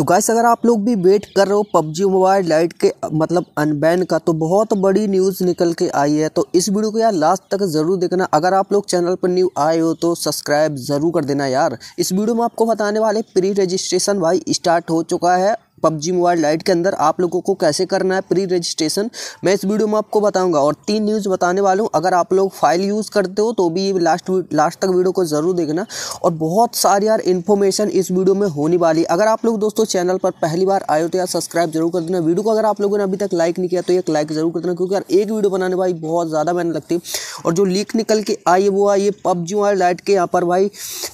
तो गाइस अगर आप लोग भी वेट कर रहे हो पबजी मोबाइल लाइट के मतलब अनबैन का तो बहुत बड़ी न्यूज़ निकल के आई है तो इस वीडियो को यार लास्ट तक ज़रूर देखना अगर आप लोग चैनल पर न्यू आए हो तो सब्सक्राइब ज़रूर कर देना यार इस वीडियो में आपको बताने वाले प्री रजिस्ट्रेशन भाई स्टार्ट हो चुका है पबजी मोबाइल लाइट के अंदर आप लोगों को कैसे करना है प्री रजिस्ट्रेशन मैं इस वीडियो में आपको बताऊंगा और तीन न्यूज़ बताने वाला हूँ अगर आप लोग फाइल यूज़ करते हो तो भी लास्ट लास्ट तक वीडियो को ज़रूर देखना और बहुत सारी यार इन्फॉर्मेशन इस वीडियो में होने वाली अगर आप लोग दोस्तों चैनल पर पहली बार आए हो तो यार सब्सक्राइब जरूर कर देना वीडियो को अगर आप लोगों ने अभी तक लाइक नहीं किया तो एक लाइक ज़रूर कर देना क्योंकि यार एक वीडियो बनाने भाई बहुत ज़्यादा मेहनत लगती है और जो लीक निकल के आई है वो आई है पबजी मोबाइल लाइट के यहाँ पर भाई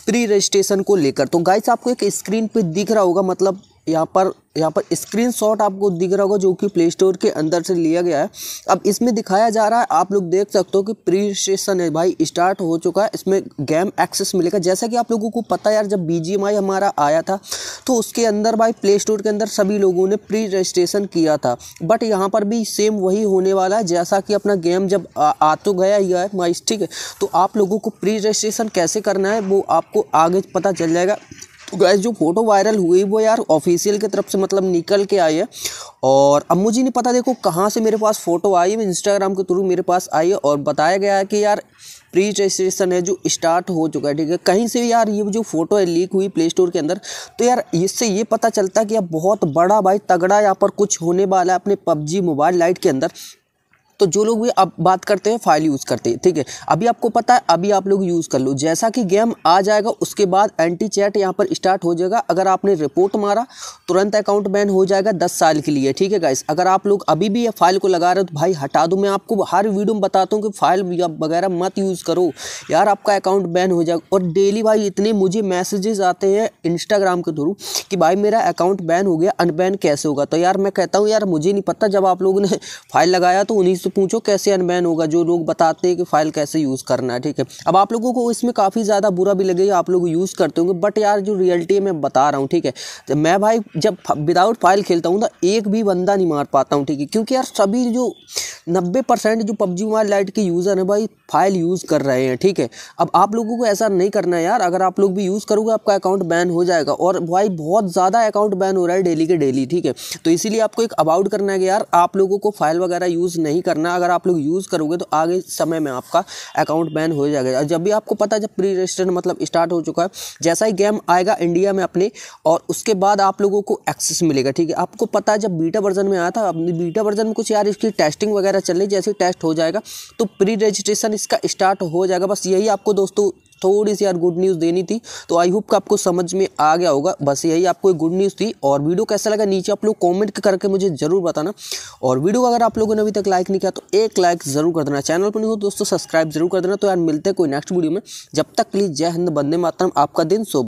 प्री रजिस्ट्रेशन को लेकर तो गाइस आपको एक स्क्रीन पर दिख रहा होगा मतलब यहाँ पर यहाँ पर स्क्रीन शॉट आपको दिख रहा होगा जो कि प्ले स्टोर के अंदर से लिया गया है अब इसमें दिखाया जा रहा है आप लोग देख सकते हो कि प्री सेशन है भाई स्टार्ट हो चुका है इसमें गेम एक्सेस मिलेगा जैसा कि आप लोगों को पता यार जब बी हमारा आया था तो उसके अंदर भाई प्ले स्टोर के अंदर सभी लोगों ने प्री रजिस्ट्रेशन किया था बट यहाँ पर भी सेम वही होने वाला है जैसा कि अपना गेम जब आ, आ तो गया ही है माइस ठीक है तो आप लोगों को प्री रजिस्ट्रेशन कैसे करना है वो आपको आगे पता चल जाएगा तो गैस जो फ़ोटो वायरल हुई वो यार ऑफिशियल की तरफ से मतलब निकल के आई है और अब मुझे नहीं पता देखो कहाँ से मेरे पास फ़ोटो आई है इंस्टाग्राम के थ्रू मेरे पास आई है और बताया गया है कि यार प्री रजिस्ट्रेशन है जो स्टार्ट हो चुका है ठीक है कहीं से भी यार ये जो फ़ोटो है लीक हुई प्ले स्टोर के अंदर तो यार इससे ये पता चलता है कि यार बहुत बड़ा भाई तगड़ा यहाँ पर कुछ होने वाला है अपने पबजी मोबाइल लाइट के अंदर तो जो लोग भी अब बात करते हैं फाइल यूज़ करते हैं ठीक है अभी आपको पता है अभी आप लोग यूज़ कर लो जैसा कि गेम आ जाएगा उसके बाद एंटी चैट यहाँ पर स्टार्ट हो जाएगा अगर आपने रिपोर्ट मारा तुरंत अकाउंट बैन हो जाएगा दस साल के लिए ठीक है गाइस अगर आप लोग अभी भी ये फाइल को लगा रहे हो तो भाई हटा दो मैं आपको हर वीडियो में बताता हूँ कि फाइल वगैरह मत यूज़ करो यार आपका अकाउंट बैन हो जाएगा और डेली भाई इतने मुझे मैसेजेस आते हैं इंस्टाग्राम के थ्रू कि भाई मेरा अकाउंट बैन हो गया अनबैन कैसे होगा तो यार मैं कहता हूँ यार मुझे नहीं पता जब आप लोगों ने फाइल लगाया तो उन्हीं उससे पूछो कैसे अनबैन होगा जो लोग बताते हैं कि फ़ाइल कैसे यूज़ करना है ठीक है अब आप लोगों को इसमें काफ़ी ज़्यादा बुरा भी लगेगा आप लोग यूज़ करते होंगे बट यार जो रियलिटी है मैं बता रहा हूँ ठीक है तो मैं भाई जब विदाउट फाइल खेलता हूँ ना एक भी बंदा नहीं मार पाता हूँ ठीक है क्योंकि यार सभी जो नब्बे परसेंट जो पबजी मोबाइल लाइट के यूज़र हैं भाई फाइल यूज़ कर रहे हैं ठीक है अब आप लोगों को ऐसा नहीं करना है यार अगर आप लोग भी यूज़ करोगे आपका अकाउंट बैन हो जाएगा और भाई बहुत ज़्यादा अकाउंट बैन हो रहा है डेली के डेली ठीक है तो इसीलिए आपको एक अबाउट करना है कि यार आप लोगों को फाइल वगैरह यूज़ नहीं करना करना अगर आप लोग यूज़ करोगे तो आगे समय में आपका अकाउंट बैन हो जाएगा जब भी आपको पता जब प्री रजिस्टर्ड मतलब स्टार्ट हो चुका है जैसा ही गेम आएगा इंडिया में अपने और उसके बाद आप लोगों को एक्सेस मिलेगा ठीक है आपको पता है जब बीटा वर्जन में आया था अपनी बीटा वर्जन में कुछ यार इसकी टेस्टिंग वगैरह चल रही जैसे टेस्ट हो जाएगा तो प्री रजिस्ट्रेशन इसका स्टार्ट हो जाएगा बस यही आपको दोस्तों थोड़ी सी यार गुड न्यूज़ देनी थी तो आई होप आपको समझ में आ गया होगा बस यही आपको एक गुड न्यूज़ थी और वीडियो कैसा लगा नीचे आप लोग कमेंट करके मुझे ज़रूर बताना और वीडियो को अगर आप लोगों ने अभी तक लाइक नहीं किया तो एक लाइक ज़रूर कर देना चैनल पर नहीं हो तो दोस्तों सब्सक्राइब जरूर कर देना तो यार मिलते हैं कोई नेक्स्ट वीडियो में जब तक प्लीज़ जय हिंद बंदे मातरम आपका दिन सो